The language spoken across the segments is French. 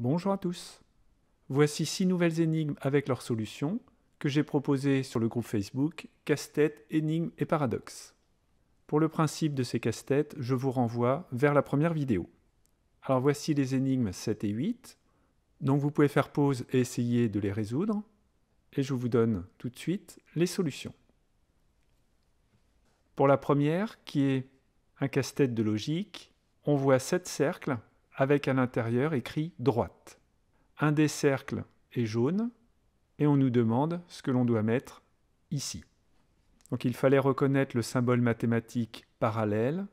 Bonjour à tous. Voici six nouvelles énigmes avec leurs solutions que j'ai proposées sur le groupe Facebook Casse-tête, énigmes et paradoxes. Pour le principe de ces casse-têtes, je vous renvoie vers la première vidéo. Alors voici les énigmes 7 et 8. Donc vous pouvez faire pause et essayer de les résoudre. Et je vous donne tout de suite les solutions. Pour la première, qui est un casse-tête de logique, on voit sept cercles avec à l'intérieur écrit droite. Un des cercles est jaune et on nous demande ce que l'on doit mettre ici. Donc il fallait reconnaître le symbole mathématique parallèle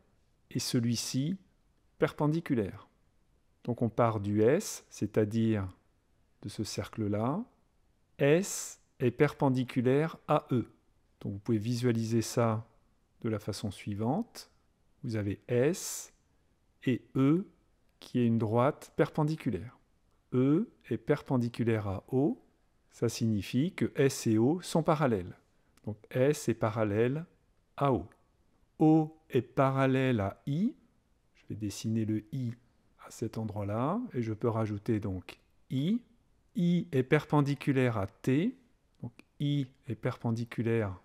et celui-ci perpendiculaire. Donc on part du S, c'est-à-dire de ce cercle-là. S est perpendiculaire à E. Donc vous pouvez visualiser ça de la façon suivante. Vous avez S et E qui est une droite perpendiculaire. E est perpendiculaire à O, ça signifie que S et O sont parallèles. Donc S est parallèle à O. O est parallèle à I. Je vais dessiner le I à cet endroit-là et je peux rajouter donc I. I est perpendiculaire à T. Donc I est perpendiculaire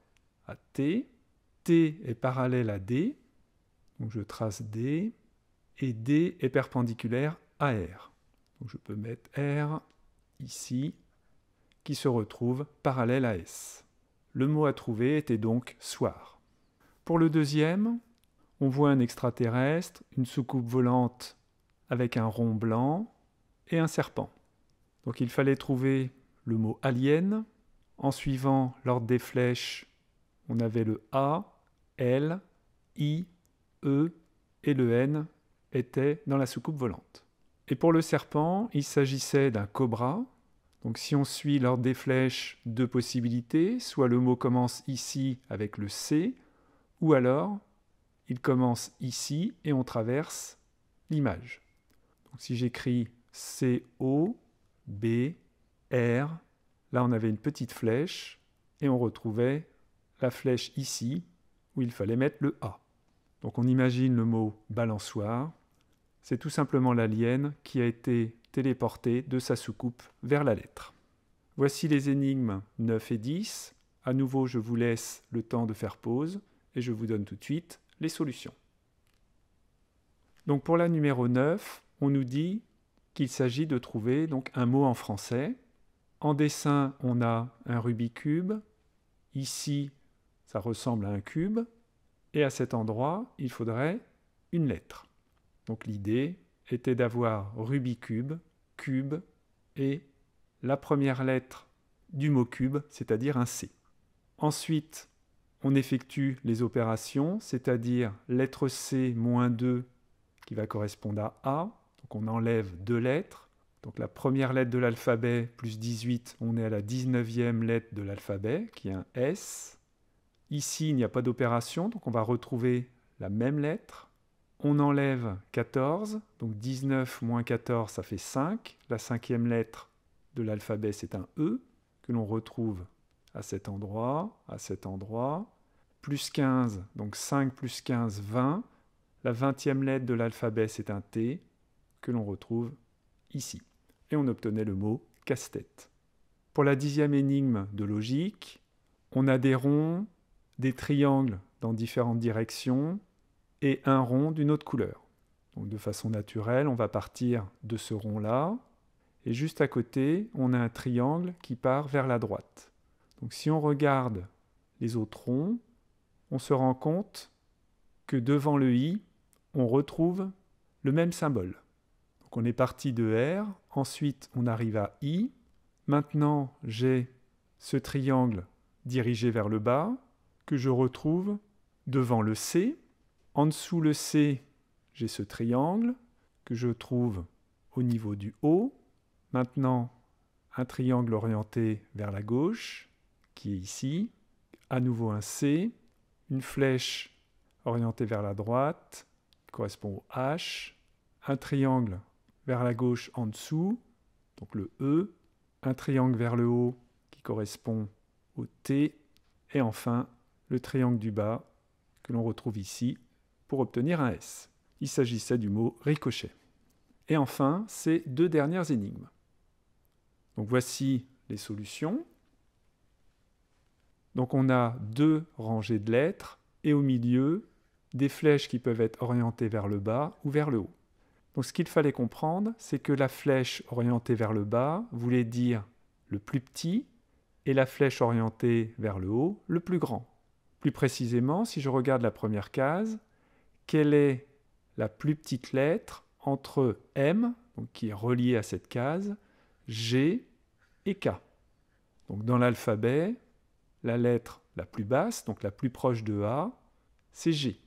à T. T est parallèle à D. Donc je trace D et D est perpendiculaire à R. je peux mettre R ici, qui se retrouve parallèle à S. Le mot à trouver était donc soir. Pour le deuxième, on voit un extraterrestre, une soucoupe volante avec un rond blanc et un serpent. Donc il fallait trouver le mot alien. En suivant l'ordre des flèches, on avait le A, L, I, E et le N était dans la soucoupe volante. Et pour le serpent, il s'agissait d'un cobra. Donc si on suit l'ordre des flèches, deux possibilités, soit le mot commence ici avec le C, ou alors il commence ici et on traverse l'image. Donc si j'écris C, O, B, R, là on avait une petite flèche et on retrouvait la flèche ici où il fallait mettre le A. Donc on imagine le mot balançoire c'est tout simplement l'alien qui a été téléporté de sa soucoupe vers la lettre. Voici les énigmes 9 et 10. À nouveau, je vous laisse le temps de faire pause et je vous donne tout de suite les solutions. Donc pour la numéro 9, on nous dit qu'il s'agit de trouver donc un mot en français. En dessin, on a un rubicube. cube. Ici, ça ressemble à un cube. Et à cet endroit, il faudrait une lettre. Donc l'idée était d'avoir Rubik's cube et la première lettre du mot cube, c'est-à-dire un C. Ensuite, on effectue les opérations, c'est-à-dire lettre C moins 2 qui va correspondre à A. Donc on enlève deux lettres. Donc la première lettre de l'alphabet plus 18, on est à la 19e lettre de l'alphabet qui est un S. Ici, il n'y a pas d'opération, donc on va retrouver la même lettre on enlève 14, donc 19 moins 14, ça fait 5. La cinquième lettre de l'alphabet, c'est un E, que l'on retrouve à cet endroit, à cet endroit. Plus 15, donc 5 plus 15, 20. La vingtième lettre de l'alphabet, c'est un T, que l'on retrouve ici. Et on obtenait le mot casse-tête. Pour la dixième énigme de logique, on a des ronds, des triangles dans différentes directions, et un rond d'une autre couleur. de façon naturelle, on va partir de ce rond-là, et juste à côté, on a un triangle qui part vers la droite. Donc si on regarde les autres ronds, on se rend compte que devant le i, on retrouve le même symbole. Donc on est parti de R, ensuite on arrive à i. Maintenant, j'ai ce triangle dirigé vers le bas que je retrouve devant le C, en dessous le C, j'ai ce triangle que je trouve au niveau du haut. Maintenant, un triangle orienté vers la gauche, qui est ici. À nouveau un C, une flèche orientée vers la droite, qui correspond au H. Un triangle vers la gauche en dessous, donc le E. Un triangle vers le haut, qui correspond au T. Et enfin, le triangle du bas, que l'on retrouve ici, pour obtenir un S. Il s'agissait du mot ricochet. Et enfin, ces deux dernières énigmes. Donc voici les solutions. Donc on a deux rangées de lettres et au milieu des flèches qui peuvent être orientées vers le bas ou vers le haut. Donc ce qu'il fallait comprendre, c'est que la flèche orientée vers le bas voulait dire le plus petit et la flèche orientée vers le haut le plus grand. Plus précisément, si je regarde la première case, quelle est la plus petite lettre entre M, qui est reliée à cette case, G et K. Donc dans l'alphabet, la lettre la plus basse, donc la plus proche de A, c'est G.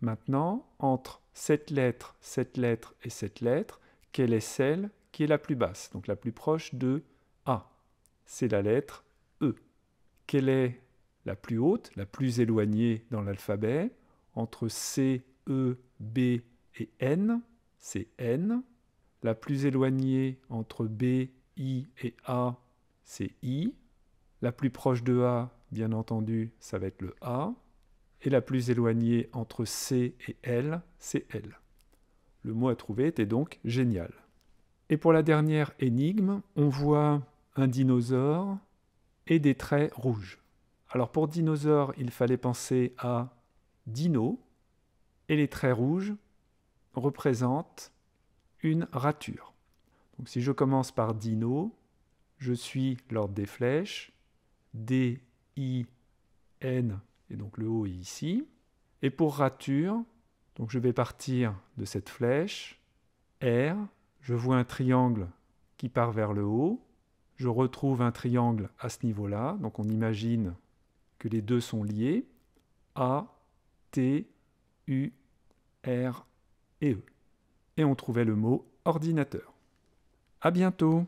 Maintenant, entre cette lettre, cette lettre et cette lettre, quelle est celle qui est la plus basse, donc la plus proche de A C'est la lettre E. Quelle est la plus haute, la plus éloignée dans l'alphabet entre C, E, B et N, c'est N. La plus éloignée entre B, I et A, c'est I. La plus proche de A, bien entendu, ça va être le A. Et la plus éloignée entre C et L, c'est L. Le mot à trouver était donc génial. Et pour la dernière énigme, on voit un dinosaure et des traits rouges. Alors pour dinosaure, il fallait penser à dino et les traits rouges représentent une rature. Donc si je commence par dino, je suis l'ordre des flèches, D, I, N, et donc le haut est ici. Et pour rature, donc je vais partir de cette flèche, R, je vois un triangle qui part vers le haut, je retrouve un triangle à ce niveau-là, donc on imagine que les deux sont liés, A, T, U, R et E. Et on trouvait le mot ordinateur. À bientôt!